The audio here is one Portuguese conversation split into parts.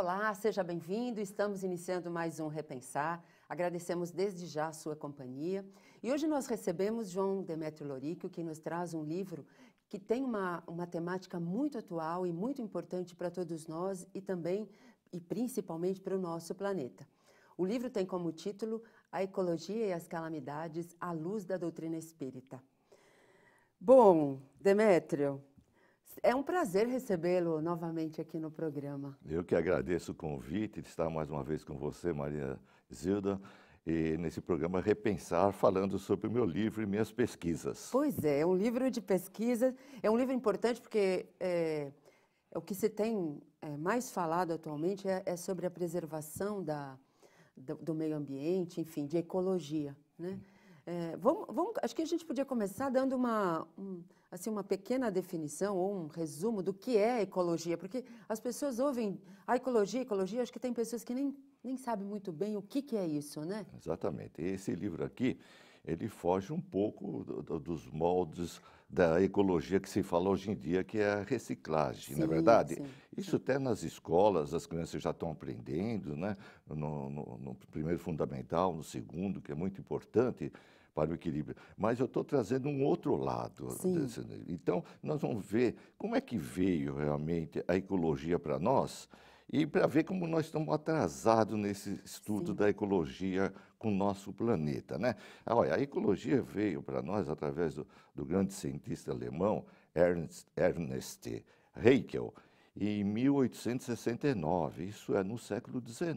Olá, seja bem-vindo. Estamos iniciando mais um Repensar. Agradecemos desde já a sua companhia. E hoje nós recebemos João Demetrio Lorico, que nos traz um livro que tem uma, uma temática muito atual e muito importante para todos nós e também e principalmente para o nosso planeta. O livro tem como título A Ecologia e as Calamidades à Luz da Doutrina Espírita. Bom, Demétrio, é um prazer recebê-lo novamente aqui no programa. Eu que agradeço o convite de estar mais uma vez com você, Maria Zilda, e nesse programa Repensar, falando sobre o meu livro e minhas pesquisas. Pois é, é um livro de pesquisas, é um livro importante porque é, o que se tem eh, mais falado atualmente é, é sobre a preservação da, do, do, meio ambiente, enfim, de ecologia, né? Hum. É, vamos, vamos, acho que a gente podia começar dando uma, um, assim, uma pequena definição ou um resumo do que é ecologia, porque as pessoas ouvem a ecologia, ecologia, acho que tem pessoas que nem, nem sabem muito bem o que, que é isso, né? Exatamente. Esse livro aqui, ele foge um pouco do, do, dos moldes da ecologia que se fala hoje em dia, que é a reciclagem, sim, não é verdade? Sim, Isso até nas escolas, as crianças já estão aprendendo, né? No, no, no, primeiro fundamental, no segundo, que é muito importante para o equilíbrio. Mas eu estou trazendo um outro lado. Desse, né? então, nós vamos ver como é que veio realmente a ecologia para nós e para ver como nós estamos atrasados nesse estudo Sim. da ecologia com o nosso planeta. Né? Ah, olha, a ecologia veio para nós através do, do, grande cientista alemão Ernst, Ernest Haeckel, em 1869, isso é no século XIX,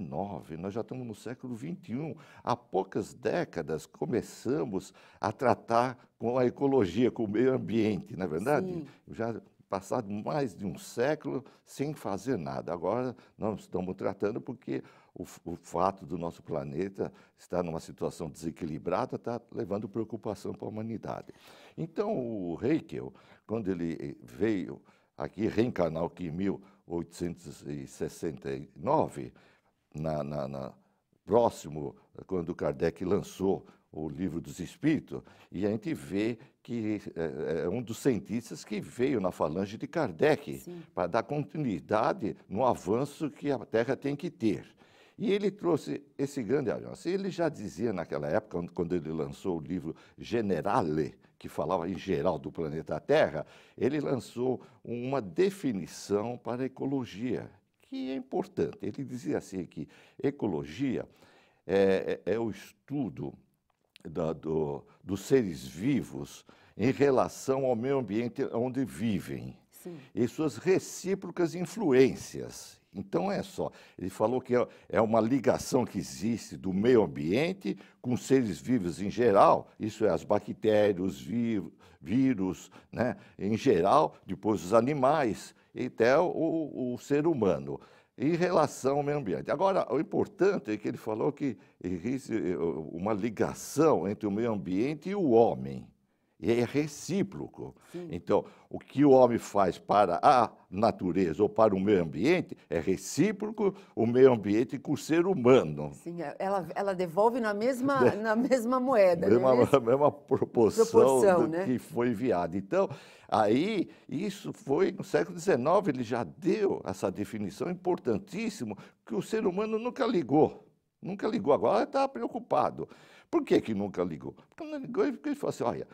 nós já estamos no século XXI. Há poucas décadas começamos a tratar com a ecologia, com o meio ambiente, não é verdade? Sim. Já passado mais de um século sem fazer nada. Agora nós estamos tratando porque o, o fato do nosso planeta estar numa situação desequilibrada está levando preocupação para a humanidade. Então o Heikel, quando ele eh, veio aqui reencarnar aqui em 1869, na, na, na próximo, eh, quando Kardec lançou o livro dos Espíritos, e a gente vê que é, é, é um dos cientistas que veio na falange de Kardec para dar continuidade no avanço que a Terra tem que ter. E ele trouxe esse grande avanço. Ele já dizia naquela época, quando ele lançou o livro Generale, que falava em geral do planeta Terra, ele lançou uma definição para ecologia, que é importante. Ele dizia assim que ecologia é, é, é o estudo da, do, dos seres vivos em relação ao meio ambiente onde vivem Sim. e suas recíprocas influências. Então é só. Ele falou que é, é uma ligação que existe do meio ambiente com seres vivos em geral, isso é as bactérias, os vírus, né? em geral, depois os animais, e até o, o ser humano em relação ao meio ambiente. Agora, o importante é que ele falou que existe eh, uma ligação entre o meio ambiente e o homem é recíproco. Sim. Então, o que o homem faz para a natureza ou para o meio ambiente é recíproco o meio ambiente com o ser humano. Sim, é, ela, ela devolve na mesma, na mesma moeda. Mesma, né? mesma proporção, proporção né? que foi enviada. Então, aí, isso foi no século XIX, ele já deu essa definição importantíssima que o ser humano nunca ligou. Nunca ligou, agora está preocupado. Por que, que nunca ligou? Porque não ligou e ele falou assim: olha,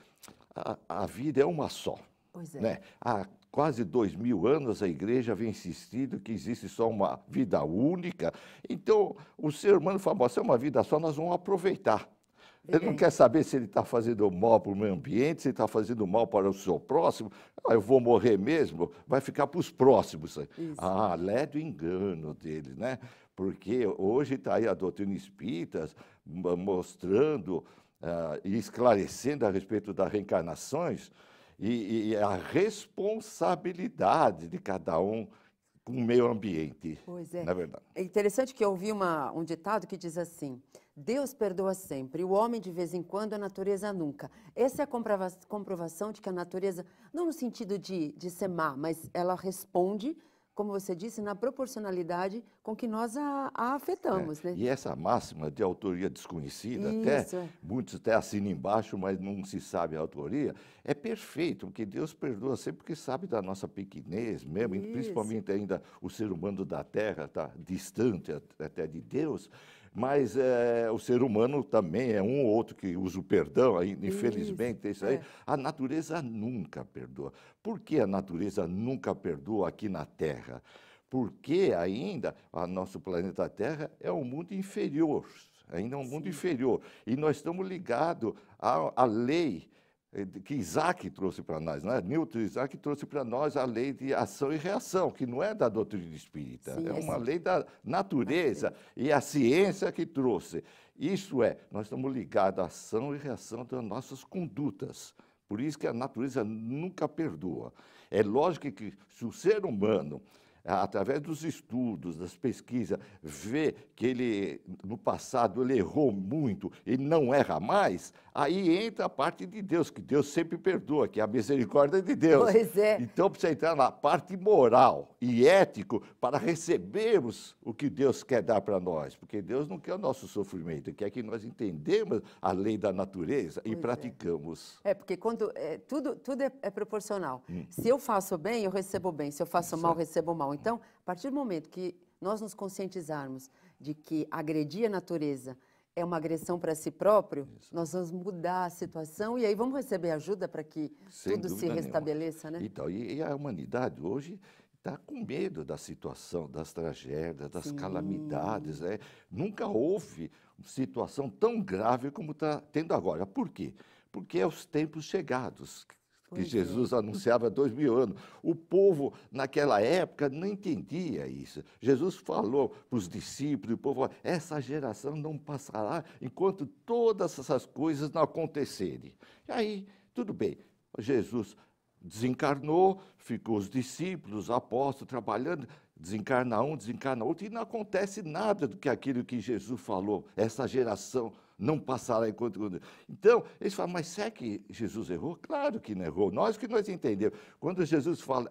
a, vida é uma só. Pois é. Né? Há quase dois mil anos a igreja vem insistindo que existe só uma vida única. Então, o ser humano fala, se é uma vida só, nós vamos aproveitar. Ele não quer saber se ele está fazendo mal para o meio ambiente, se ele está fazendo mal para o seu próximo. Ah, eu vou morrer mesmo, vai ficar para os próximos. Isso. Ah, lé do engano dele, né? Porque hoje está aí a doutrina espírita mostrando uh, e esclarecendo a respeito das reencarnações e, e, a responsabilidade de cada um com o meio ambiente. Pois é. Na é verdade. É interessante que eu ouvi uma, um ditado que diz assim: Deus perdoa sempre, o homem de vez em quando, a natureza nunca. Essa é a comprovação de que a natureza, não no sentido de, de ser má, mas ela responde como você disse, na proporcionalidade com que nós a, a afetamos. É. Né? E essa máxima de autoria desconhecida, Isso. até muitos até assinam embaixo, mas não se sabe a autoria, é perfeito, porque Deus perdoa sempre que sabe da nossa pequenez mesmo, Isso. principalmente ainda o ser humano da Terra está distante até de Deus. Mas é, o ser humano também é um ou outro que usa o perdão, infelizmente, isso, é isso aí. É. A natureza nunca perdoa. Por que a natureza nunca perdoa aqui na Terra? Porque ainda o nosso planeta Terra é um mundo inferior, ainda é um Sim. mundo inferior. E nós estamos ligados à, à lei eh, que Isaac trouxe para nós, não é? Newton Isaac trouxe para nós a lei de ação e reação, que não é da doutrina espírita, Sim, é uma lei da natureza e a ciência que trouxe. Isso é, nós estamos ligados à ação e reação das nossas condutas. Por isso que a natureza nunca perdoa. É lógico que se o ser humano através dos estudos, das pesquisas, vê que ele, no passado, ele errou muito e não erra mais, aí entra a parte de Deus, que Deus sempre perdoa, que é a misericórdia de Deus. Pois é. Então, precisa entrar na parte moral e ético para recebermos o que Deus quer dar para nós, porque Deus não quer o nosso sofrimento, quer que nós entendemos a lei da natureza e é. praticamos. É. é. porque quando é, tudo, tudo é, é proporcional. Hum. Se eu faço bem, eu recebo bem. Se eu faço Exato. mal, eu recebo mal. Então, então, a partir do momento que nós nos conscientizarmos de que agredir a natureza é uma agressão para si próprio, Isso. nós vamos mudar a situação e aí vamos receber ajuda para que Sem tudo se restabeleça, nenhuma. né? Então, e, e a humanidade hoje está com medo da situação, das tragédias, das Sim. calamidades. Né? Nunca houve situação tão grave como está tendo agora. Por quê? Porque é os tempos chegados que é. Jesus anunciava há dois mil anos. O povo, naquela época, não entendia isso. Jesus falou para os discípulos, o povo, essa geração não passará enquanto todas essas coisas não acontecerem. E aí, tudo bem, Jesus desencarnou, ficou os discípulos, os apóstolos trabalhando, desencarna um, desencarna outro, e não acontece nada do que aquilo que Jesus falou, essa geração não passará enquanto. Então, eles falam, mas será que Jesus errou? Claro que não errou. Nós que nós entendemos. Quando Jesus fala,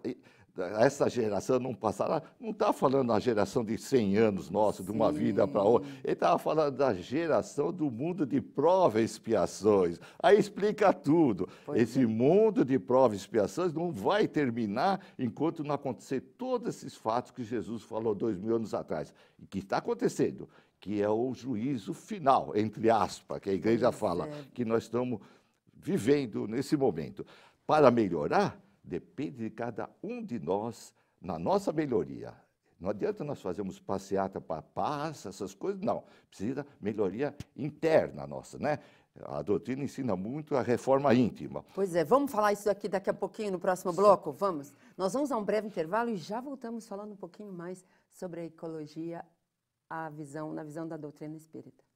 essa geração não passará, não está falando da geração de 100 anos nossa, de uma Sim. vida para outra. Ele estava falando da geração do mundo de provas e expiações. Aí explica tudo. Pois é. Esse é. mundo de provas e expiações não vai terminar enquanto não acontecer todos esses fatos que Jesus falou dois mil anos atrás, e que está acontecendo que é o juízo final, entre aspas, que a igreja fala, é. que nós estamos vivendo nesse momento. Para melhorar, depende de cada um de nós na nossa melhoria. Não adianta nós fazermos passeata para paz, essas coisas, não. Precisa melhoria interna nossa, né? A doutrina ensina muito a reforma íntima. Pois é, vamos falar isso aqui daqui a pouquinho no próximo bloco? Vamos? Nós vamos a um breve intervalo e já voltamos falando um pouquinho mais sobre a ecologia à visão, na visão da doutrina espírita.